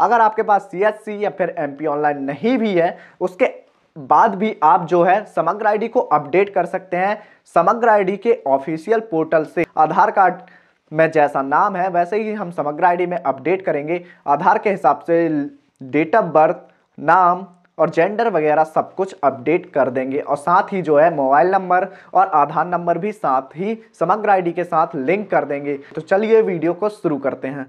अगर आपके पास सी या फिर एम ऑनलाइन नहीं भी है उसके बाद भी आप जो है समग्र आईडी को अपडेट कर सकते हैं समग्र आईडी के ऑफिशियल पोर्टल से आधार कार्ड में जैसा नाम है वैसे ही हम समग्र आईडी में अपडेट करेंगे आधार के हिसाब से डेट ऑफ बर्थ नाम और जेंडर वगैरह सब कुछ अपडेट कर देंगे और साथ ही जो है मोबाइल नंबर और आधार नंबर भी साथ ही समग्र आईडी के साथ लिंक कर देंगे तो चलिए वीडियो को शुरू करते हैं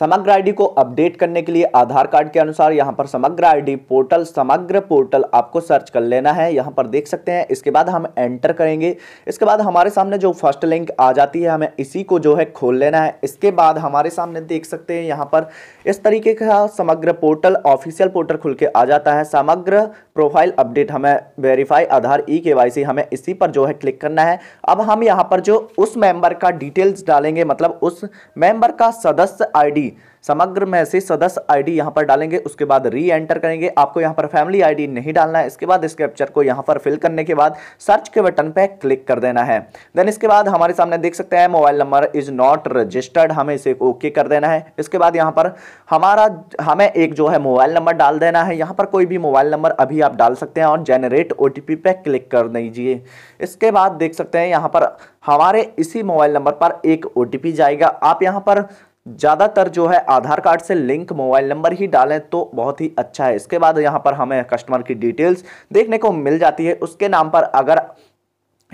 समग्र आईडी को अपडेट करने के लिए आधार कार्ड के अनुसार यहाँ पर Samagra ID portal Samagra portal आपको सर्च कर लेना है यहाँ पर देख सकते हैं इसके बाद हम एंटर करेंगे इसके बाद हमारे सामने जो फर्स्ट लिंक आ जाती है हमें इसी को जो है खोल लेना है इसके बाद हमारे सामने देख सकते हैं यहाँ पर इस तरीके का समग्र पोर्टल ऑफिशियल पोर्टल खुल के आ जाता है समग्र प्रोफाइल अपडेट हमें वेरीफाई आधार ई के हमें इसी पर जो है क्लिक करना है अब हम यहाँ पर जो उस मेंबर का डिटेल्स डालेंगे मतलब उस मेंबर का सदस्य आईडी आईडी समग्र में से सदस्य आईडी यहां पर डालेंगे उसके बाद री एंटर करेंगे आपको यहां पर फैमिली आईडी नहीं डालना है इसके बाद इस कैप्चर को यहां पर फिल करने के बाद सर्च के बटन पर क्लिक कर देना है देन इसके बाद हमारे सामने देख सकते हैं mobile number is not registered हमें इसे ओके कर देना है इसके बाद यहाँ पर हमारा हमें एक जो है मोबाइल नंबर डाल देना है यहाँ पर कोई भी मोबाइल नंबर अभी आप डाल सकते हैं और जेनरेट ओ टी क्लिक कर दीजिए इसके बाद देख सकते हैं यहाँ पर हमारे इसी मोबाइल नंबर पर एक ओ जाएगा आप यहाँ पर ज़्यादातर जो है आधार कार्ड से लिंक मोबाइल नंबर ही डालें तो बहुत ही अच्छा है इसके बाद यहाँ पर हमें कस्टमर की डिटेल्स देखने को मिल जाती है उसके नाम पर अगर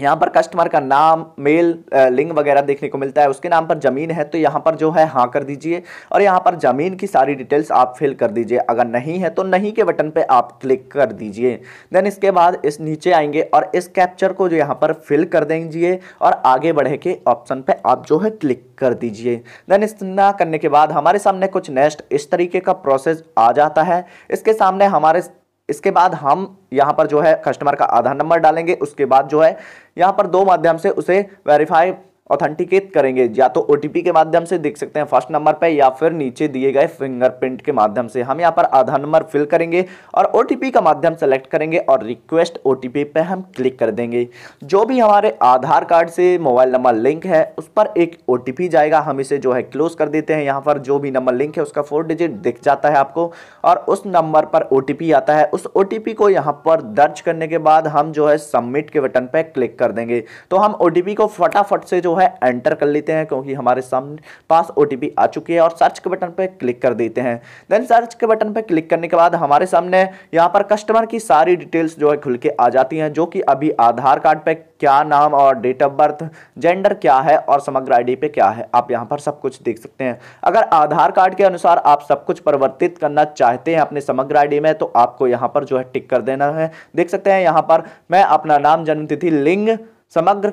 यहाँ पर कस्टमर का नाम मेल लिंग वगैरह देखने को मिलता है उसके नाम पर ज़मीन है तो यहाँ पर जो है हाँ कर दीजिए और यहाँ पर ज़मीन की सारी डिटेल्स आप फिल कर दीजिए अगर नहीं है तो नहीं के बटन पे आप क्लिक कर दीजिए देन इसके बाद इस नीचे आएंगे और इस कैप्चर को जो यहाँ पर फिल कर देंगे और आगे बढ़े के ऑप्शन पर आप जो है क्लिक कर दीजिए देन इतना करने के बाद हमारे सामने कुछ नेक्स्ट इस तरीके का प्रोसेस आ जाता है इसके सामने हमारे इसके बाद हम यहाँ पर जो है कस्टमर का आधार नंबर डालेंगे उसके बाद जो है यहाँ पर दो माध्यम से उसे वेरीफाई ऑथेंटिकेट करेंगे या तो ओ के माध्यम से देख सकते हैं फर्स्ट नंबर पर या फिर नीचे दिए गए फिंगरप्रिंट के माध्यम से हम यहाँ पर आधार नंबर फिल करेंगे और ओ का माध्यम सेलेक्ट करेंगे और रिक्वेस्ट ओ पे हम क्लिक कर देंगे जो भी हमारे आधार कार्ड से मोबाइल नंबर लिंक है उस पर एक ओ जाएगा हम इसे जो है क्लोज कर देते हैं यहाँ पर जो भी नंबर लिंक है उसका फोर डिजिट दिख जाता है आपको और उस नंबर पर ओ आता है उस ओ को यहाँ पर दर्ज करने के बाद हम जो है सबमिट के बटन पर क्लिक कर देंगे तो हम ओ को फटाफट से जो है एंटर कर लेते हैं क्योंकि हमारे सामने पास ओ आ चुकी है और सर्च के बटन पर क्लिक कर देते हैं देन सर्च के बटन पर क्लिक करने के बाद हमारे सामने यहाँ पर कस्टमर की सारी डिटेल्स जो है खुल के आ जाती हैं जो कि अभी आधार कार्ड पर क्या नाम और डेट ऑफ बर्थ जेंडर क्या है और समग्र आईडी पे क्या है आप यहाँ पर सब कुछ देख सकते हैं अगर आधार कार्ड के अनुसार आप सब कुछ परिवर्तित करना चाहते हैं अपने समग्र आईडी में तो आपको यहाँ पर जो है टिक कर देना है देख सकते हैं यहाँ पर मैं अपना नाम जन्मतिथि लिंग समग्र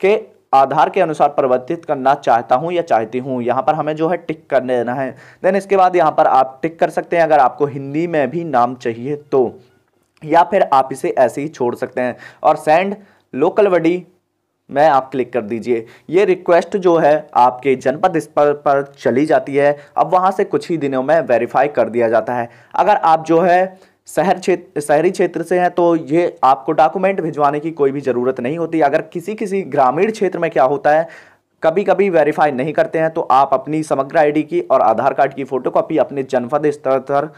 के आधार के अनुसार परिवर्तित करना चाहता हूँ या चाहती हूँ यहाँ पर हमें जो है टिक कर देना है देन इसके बाद यहाँ पर आप टिक कर सकते हैं अगर आपको हिंदी में भी नाम चाहिए तो या फिर आप इसे ऐसे ही छोड़ सकते हैं और सेंड लोकल वडी में आप क्लिक कर दीजिए ये रिक्वेस्ट जो है आपके जनपद स्तर पर चली जाती है अब वहाँ से कुछ ही दिनों में वेरीफाई कर दिया जाता है अगर आप जो है शहर क्षेत्र शहरी क्षेत्र से हैं तो ये आपको डॉक्यूमेंट भिजवाने की कोई भी ज़रूरत नहीं होती अगर किसी किसी ग्रामीण क्षेत्र में क्या होता है कभी कभी वेरीफाई नहीं करते हैं तो आप अपनी समग्र आईडी की और आधार कार्ड की फ़ोटो कॉपी अपने जनपद स्तर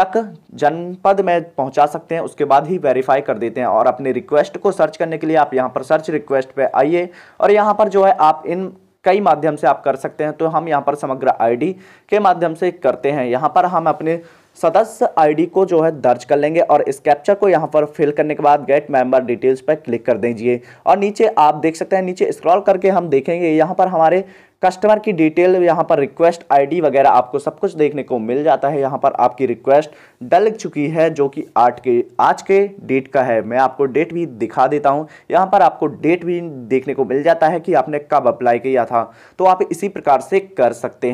तक जनपद में पहुंचा सकते हैं उसके बाद ही वेरीफाई कर देते हैं और अपने रिक्वेस्ट को सर्च करने के लिए आप यहाँ पर सर्च रिक्वेस्ट पर आइए और यहाँ पर जो है आप इन कई माध्यम से आप कर सकते हैं तो हम यहाँ पर समग्र आई के माध्यम से करते हैं यहाँ पर हम अपने सदस्य आईडी को जो है दर्ज कर लेंगे और इस कैप्चर को यहाँ पर फिल करने के बाद गेट मेंबर डिटेल्स पर क्लिक कर दीजिए और नीचे आप देख सकते हैं नीचे स्क्रॉल करके हम देखेंगे यहाँ पर हमारे कस्टमर की डिटेल यहाँ पर रिक्वेस्ट आईडी वगैरह आपको सब कुछ देखने को मिल जाता है यहाँ पर आपकी रिक्वेस्ट डल चुकी है जो कि आठ के आज के डेट का है मैं आपको डेट भी दिखा देता हूँ यहाँ पर आपको डेट भी देखने को मिल जाता है कि आपने कब अप्लाई किया था तो आप इसी प्रकार से कर सकते हैं